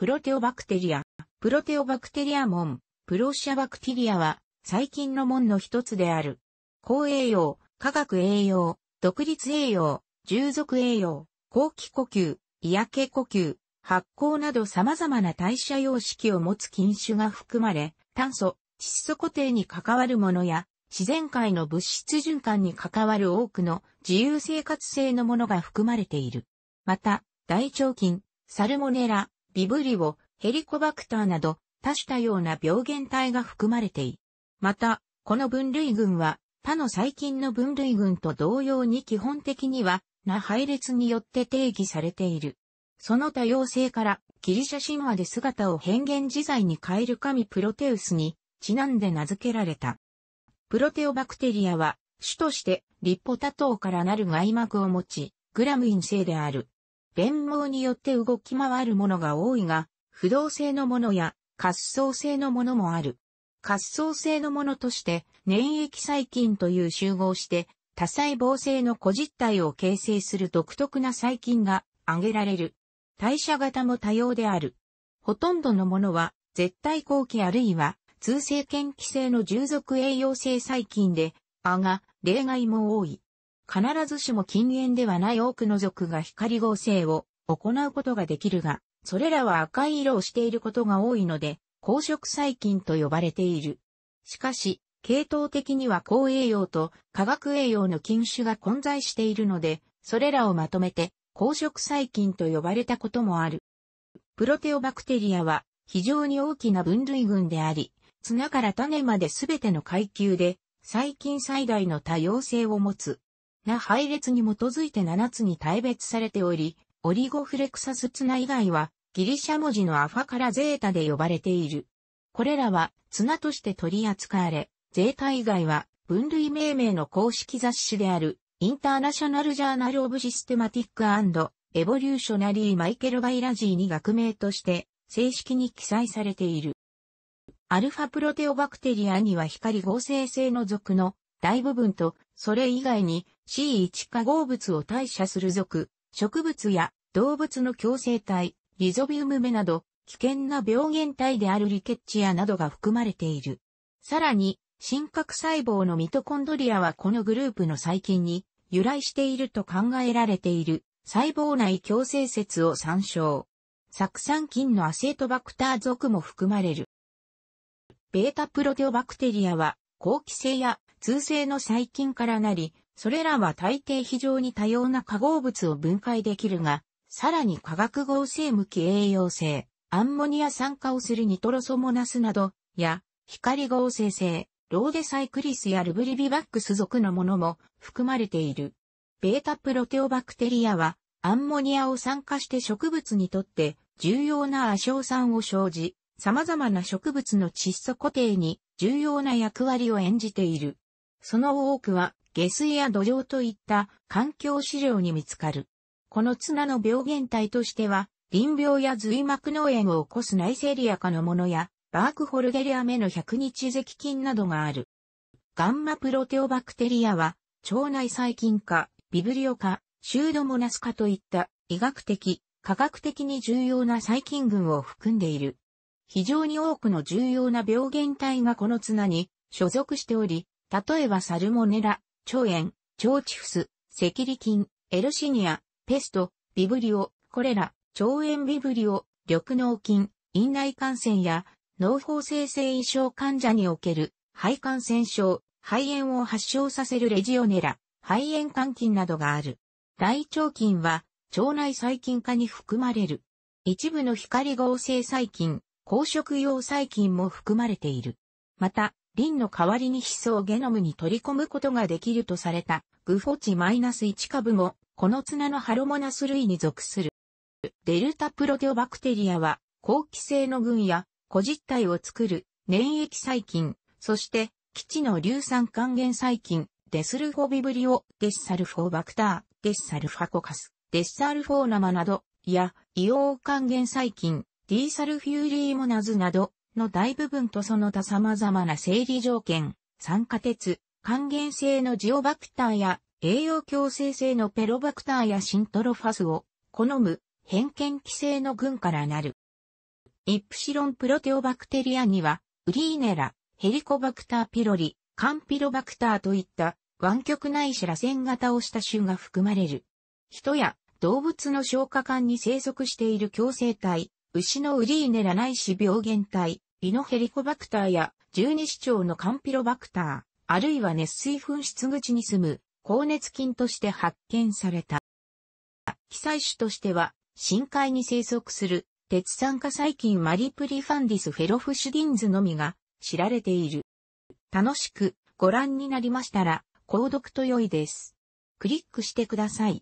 プロテオバクテリア、プロテオバクテリア門、プロシアバクテリアは、細菌の門の一つである。高栄養、化学栄養、独立栄養、従属栄養、後期呼吸、嫌気呼吸、発酵など様々な代謝様式を持つ菌種が含まれ、炭素、窒素固定に関わるものや、自然界の物質循環に関わる多くの自由生活性のものが含まれている。また、大腸菌、サルモネラ、ビブリオ、ヘリコバクターなど、多種多様な病原体が含まれてい。る。また、この分類群は、他の細菌の分類群と同様に基本的には、な配列によって定義されている。その多様性から、ギリシャ神話で姿を変幻自在に変える神プロテウスに、ちなんで名付けられた。プロテオバクテリアは、種として、リッポ多糖からなる外膜を持ち、グラム陰性である。連合によって動き回るものが多いが、不動性のものや滑走性のものもある。滑走性のものとして、粘液細菌という集合して、多細胞性の個実体を形成する独特な細菌が挙げられる。代謝型も多様である。ほとんどのものは、絶対後期あるいは、通性嫌気性の従属栄養性細菌で、あが、例外も多い。必ずしも禁煙ではない多くの族が光合成を行うことができるが、それらは赤い色をしていることが多いので、光色細菌と呼ばれている。しかし、系統的には高栄養と化学栄養の菌種が混在しているので、それらをまとめて、光色細菌と呼ばれたこともある。プロテオバクテリアは非常に大きな分類群であり、綱から種まで全ての階級で、細菌最大の多様性を持つ。な配列に基づいて7つに大別されており、オリゴフレクサスツナ以外は、ギリシャ文字のアファからゼータで呼ばれている。これらはツナとして取り扱われ、ゼータ以外は分類命名の公式雑誌である、インターナショナルジャーナルオブシステマティックエボリューショナリー・マイケル・バイラジーに学名として正式に記載されている。アルファプロテオバクテリアには光合成性の属の大部分と、それ以外に C1 化合物を代謝する属、植物や動物の共生体、リゾビウム目など、危険な病原体であるリケッチアなどが含まれている。さらに、真核細胞のミトコンドリアはこのグループの細菌に由来していると考えられている細胞内共生説を参照。酢酸菌のアセートバクター属も含まれる。ベータプロテオバクテリアは、後期性や通性の細菌からなり、それらは大抵非常に多様な化合物を分解できるが、さらに化学合成無機栄養性、アンモニア酸化をするニトロソモナスなど、や、光合成性、ローデサイクリスやルブリビバックス属のものも含まれている。ベータプロテオバクテリアは、アンモニアを酸化して植物にとって重要な亜硝酸を生じ、様々な植物の窒素固定に重要な役割を演じている。その多くは下水や土壌といった環境資料に見つかる。この綱の病原体としては、臨病や髄膜脳炎を起こすナイセリア化のものや、バークホルゲリア目の百日咳菌などがある。ガンマプロテオバクテリアは、腸内細菌化、ビブリオ化、シュードモナス化といった医学的、科学的に重要な細菌群を含んでいる。非常に多くの重要な病原体がこの綱に所属しており、例えばサルモネラ、腸炎、腸チフス、赤痢菌、エルシニア、ペスト、ビブリオ、コレラ、腸炎ビブリオ、緑脳菌、院内感染や、脳法性性異症患者における、肺感染症、肺炎を発症させるレジオネラ、肺炎肝菌などがある。大腸菌は、腸内細菌化に含まれる。一部の光合成細菌、公食用細菌も含まれている。また、リンの代わりに思をゲノムに取り込むことができるとされたグフォチマイナス -1 株も、この綱のハロモナス類に属する。デルタプロテオバクテリアは、後期性の群や、個実体を作る、粘液細菌、そして、基地の硫酸還元細菌、デスルフォビブリオ、デスサルフォーバクター、デスサルファコカス、デスサルフォーナマなど、や、硫黄還元細菌、ディーサルフューリーモナズなど、の大部分とその他様々な生理条件、酸化鉄、還元性のジオバクターや栄養強制性のペロバクターやシントロファスを好む偏見規制の群からなる。イプシロンプロテオバクテリアには、ウリーネラ、ヘリコバクターピロリ、カンピロバクターといった湾曲ないし螺旋型をした種が含まれる。人や動物の消化管に生息している共生体、牛のウリーネラないし病原体、イノヘリコバクターや十二指腸のカンピロバクター、あるいは熱水噴出口に住む高熱菌として発見された。記載種としては、深海に生息する鉄酸化細菌マリプリファンディスフェロフシュディンズのみが知られている。楽しくご覧になりましたら、購読と良いです。クリックしてください。